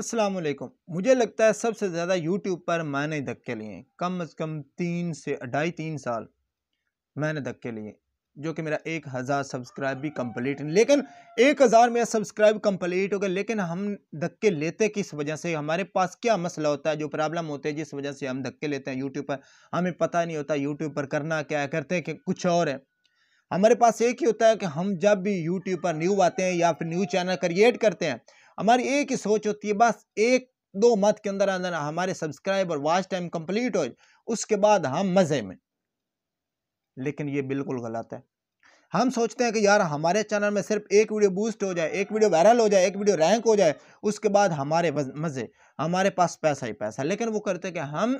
असलम मुझे लगता है सबसे ज़्यादा यूट्यूब पर मैंने धक्के लिए कम अज़ कम तीन से ढाई तीन साल मैंने धक्के लिए जो कि मेरा एक हज़ार सब्सक्राइब भी कंप्लीट लेकिन एक हज़ार मेरा सब्सक्राइब कंप्लीट हो गया लेकिन हम धक्के लेते किस वजह से हमारे पास क्या मसला होता है जो प्रॉब्लम होते हैं जिस वजह से हम धक्के लेते हैं यूट्यूब पर हमें पता नहीं होता यूट्यूब पर करना क्या है करते हैं कि कुछ और है हमारे पास एक ही होता है कि हम जब भी यूट्यूब पर न्यू आते हैं या फिर न्यू चैनल क्रिएट करते हैं हमारी एक ही सोच होती है बस एक दो मत के अंदर अंदर हमारे सब्सक्राइबर वॉच टाइम कंप्लीट हो उसके बाद हम मज़े में लेकिन ये बिल्कुल गलत है हम सोचते हैं कि यार हमारे चैनल में सिर्फ एक वीडियो बूस्ट हो जाए एक वीडियो वायरल हो जाए एक वीडियो रैंक हो जाए उसके बाद हमारे मज़े हमारे पास पैसा ही पैसा लेकिन वो करते हैं कि हम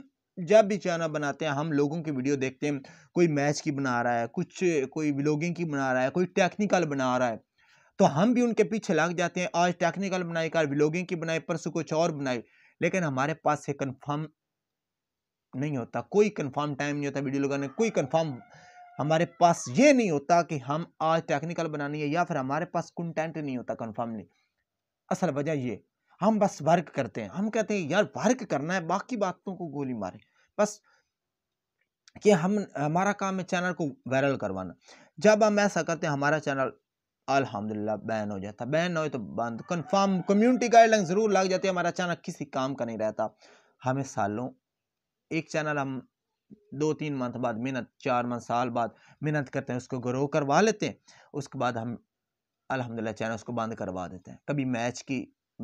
जब भी चैनल बनाते हैं हम लोगों की वीडियो देखते हैं कोई मैच की बना रहा है कुछ कोई ब्लॉगिंग की बना रहा है कोई टेक्निकल बना रहा है तो हम भी उनके पीछे लग जाते हैं आज टेक्निकल बनाए कल ब्लॉगिंग की बनाए परसों कुछ और बनाए लेकिन हमारे पास से कन्फर्म नहीं होता कोई कन्फर्म टाइम नहीं होता वीडियो लगाने कोई कन्फर्म हमारे पास ये नहीं होता कि हम आज टेक्निकल बनानी है या फिर हमारे पास कंटेंट नहीं होता कन्फर्मली असल वजह ये हम बस वर्क करते हैं हम कहते हैं यार वर्क करना है बाकी बातों को गोली मारें बस कि हम हमारा काम है चैनल को वायरल करवाना जब हम ऐसा करते हैं हमारा चैनल अलहमदिल्ला बैन हो जाता बैन ना हो तो बंद कन्फर्म कम्युनिटी गाइडलाइन ज़रूर लग जाती है हमारा चैनल किसी काम का नहीं रहता हमें सालों एक चैनल हम दो तीन मंथ बाद मेहनत चार मंथ साल बाद मेहनत करते हैं उसको ग्रो करवा लेते हैं उसके बाद हम अलहमदिल्ला चैनल उसको बंद करवा देते हैं कभी मैच की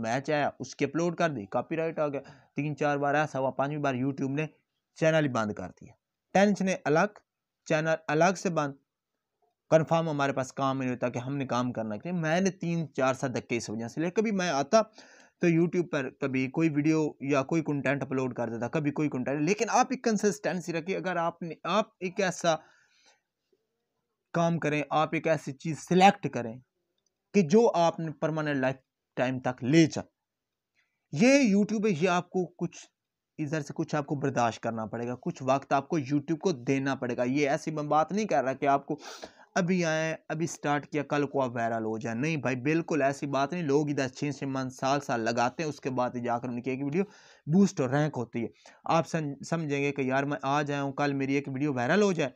मैच आया उसकी अपलोड कर दी कॉपीराइट आ गया तीन चार बार ऐसा हुआ पाँचवीं बार यूट्यूब ने चैनल ही बंद कर दिया टेंशन अलग चैनल अलग से बंद कन्फर्म हमारे पास काम नहीं होता कि हमने काम करना चाहिए मैंने तीन चार साल धक्के इस वजह से लिया कभी मैं आता तो यूट्यूब पर कभी कोई वीडियो या कोई कंटेंट अपलोड कर देता कभी कोई कंटेंट लेकिन आप एक कंसिस्टेंसी रखिए अगर आपने आप एक ऐसा काम करें आप एक ऐसी चीज़ सिलेक्ट करें कि जो आपने परमानेंट लाइफ टाइम तक ले जाए ये यूट्यूब है ये आपको कुछ इधर से कुछ आपको बर्दाश्त करना पड़ेगा कुछ वक्त आपको यूट्यूब को देना पड़ेगा ये ऐसी मैं बात नहीं कर रहा कि आपको अभी आए अभी स्टार्ट किया कल को आप वायरल हो जाए नहीं भाई बिल्कुल ऐसी बात नहीं लोग इधर छः छः मंथ साल साल लगाते हैं उसके बाद जाकर उनकी एक वीडियो बूस्ट और रैंक होती है आप समझेंगे कि यार मैं आज आया हूँ कल मेरी एक वीडियो वायरल हो जाए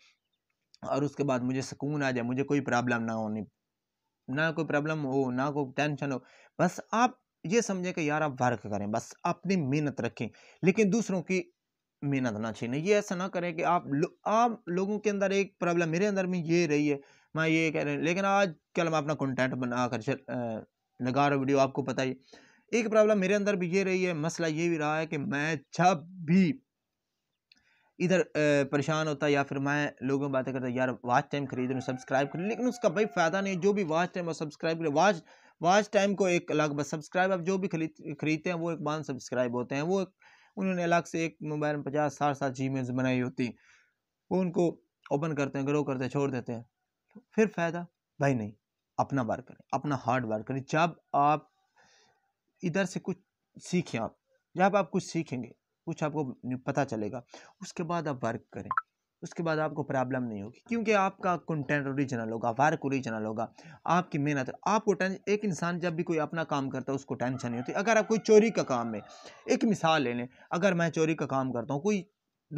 और उसके बाद मुझे सुकून आ जाए मुझे कोई प्रॉब्लम ना होनी ना कोई प्रॉब्लम हो ना कोई टेंशन हो बस आप ये समझें कि यार आप वर्क करें बस अपनी मेहनत रखें लेकिन दूसरों की मेहनत ना छीने ये ऐसा ना करें कि आप लो, आप लोगों के अंदर एक प्रॉब्लम मेरे अंदर में ये रही है मैं ये कह रहा हूँ लेकिन आज कल मैं अपना कंटेंट बना कर लगा रहा वीडियो आपको पता ही एक प्रॉब्लम मेरे अंदर भी ये रही है मसला ये भी रहा है कि मैं जब भी इधर परेशान होता या फिर मैं लोगों में बातें करता यार वाच टाइम खरीद लूँ सब्सक्राइब कर लेकिन उसका भाई फ़ायदा नहीं जो भी वाच टाइम और सब्सक्राइब करें वाच वाच टाइम को एक अलग बस सब्सक्राइब आप जो भी खरीद खरीदते हैं वो एक बांध सब्सक्राइब होते हैं वो एक उन्होंने अलग से एक मोबाइल में पचास साठ साठ जी बनाई होती वो उनको ओपन करते हैं ग्रो करते हैं छोड़ देते हैं फिर फ़ायदा भाई नहीं अपना बार करें अपना हार्ड बार करें जब आप इधर से कुछ सीखें आप जब आप कुछ सीखेंगे कुछ आपको पता चलेगा उसके बाद आप वर्क करें उसके बाद आपको प्रॉब्लम नहीं होगी क्योंकि आपका कंटेंट ओरिजिनल होगा वर्क ओरिजिनल होगा आपकी मेहनत आपको टेंशन एक इंसान जब भी कोई अपना काम करता है उसको टेंशन नहीं होती अगर आप कोई चोरी का काम है एक मिसाल ले लें अगर मैं चोरी का काम करता हूँ कोई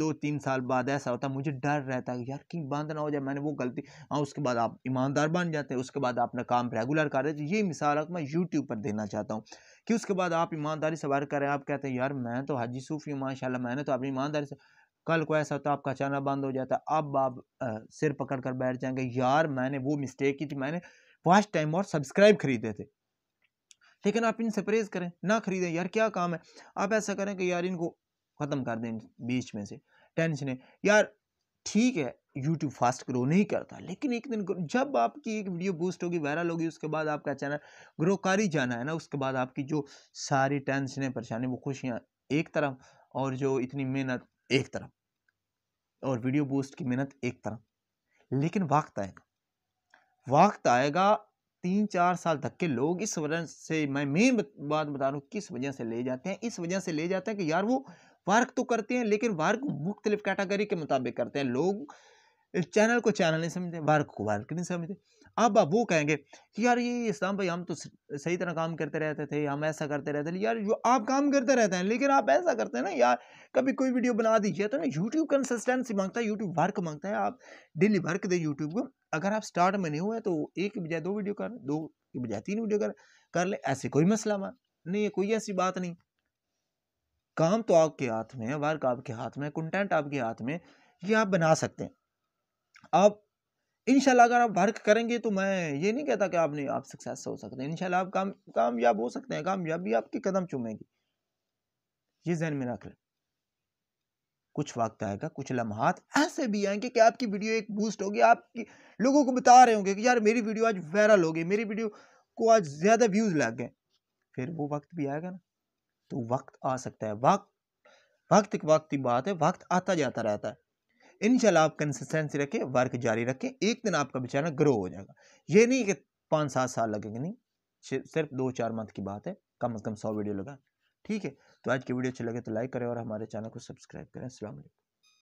दो तीन साल बाद ऐसा होता मुझे डर रहता है यार कहीं बंद ना हो जाए मैंने वो गलती हाँ उसके बाद आप ईमानदार बन जाते हैं उसके बाद अपना काम रेगुलर कर रहे ये मिसाल मैं यूट्यूब पर देना चाहता हूँ कि उसके बाद आप ईमानदारी से वर्क करें आप कहते हैं यार मैं तो हाजी सूफी हूँ माशाला मैंने तो अपनी ईमानदारी से कल को ऐसा होता आपका चैनल बंद हो जाता अब आप सिर पकड़ कर बैठ जाएंगे यार मैंने वो मिस्टेक की थी मैंने फर्स्ट टाइम और सब्सक्राइब खरीदे थे लेकिन आप इनसे परहेज करें ना खरीदें यार क्या काम है आप ऐसा करें कि यार इनको ख़त्म कर दें बीच में से टेंशन है यार ठीक है यूट्यूब फास्ट ग्रो नहीं करता लेकिन एक दिन जब आपकी एक वीडियो बूस्ट होगी वायरल होगी उसके बाद आपका चैनल ग्रो कर ही जाना है ना उसके बाद आपकी जो सारी है परेशानी वो खुशियाँ एक तरफ और जो इतनी मेहनत एक तरफ और वीडियो बूस्ट की मेहनत एक तरफ लेकिन वक्त आएगा वक्त आएगा तीन चार साल तक के लोग इस वजह से मैं मेन बात बता रहा हूँ किस वजह से ले जाते हैं इस वजह से ले जाते हैं कि यार वो वर्क तो करते हैं लेकिन वर्क मुख्तलिफ कैटेगरी के मुताबिक करते हैं लोग चैनल को चैनल नहीं समझते वर्क को वर्क नहीं समझते अब अब वो कहेंगे कि यार ये इस्लाम भाई हम तो सही तरह काम करते रहते थे हम ऐसा करते रहते थे यार जो आप काम करते रहते हैं लेकिन आप ऐसा करते हैं ना यार कभी कोई वीडियो बना दीजिए तो ना यूट्यूब कंसिस्टेंसी मांगता है यूट्यूब वर्क मांगता है आप डेली वर्क दें यूट्यूब को अगर आप स्टार्ट में नहीं हुए तो एक बजाय दो वीडियो कर दो की बजाय तीन वीडियो कर कर ले ऐसे कोई मसला नहीं है कोई ऐसी बात नहीं काम तो आपके हाथ में है वर्क आपके हाथ में कंटेंट आपके हाथ में ये आप बना सकते हैं आप इनशाला अगर आप वर्क करेंगे तो मैं ये नहीं कहता कि आप नहीं आप सक्सेस हो सकते हैं इनशाला आप काम कामयाब हो सकते हैं कामयाबी आपके कदम चूमेगी ये जहन में रख लें कुछ वक्त आएगा कुछ लम्हात ऐसे भी आएंगे कि आपकी वीडियो एक बूस्ट होगी आपकी लोगों को बता रहे होंगे कि यार मेरी वीडियो आज वायरल हो गई मेरी वीडियो को आज ज़्यादा व्यूज़ लग गए फिर वो वक्त भी आएगा ना तो वक्त आ सकता है वक्त वक्त एक वक्त की बात है वक्त आता जाता रहता है इन आप कंसिस्टेंसी रखें वर्क जारी रखें एक दिन आपका बेचारा ग्रो हो जाएगा ये नहीं कि पाँच सात साल लगेंगे नहीं सिर्फ दो चार मंथ की बात है कम अज़ कम सौ वीडियो लगा ठीक है तो आज की वीडियो अच्छी लगे तो लाइक करें और हमारे चैनल को सब्सक्राइब करें असल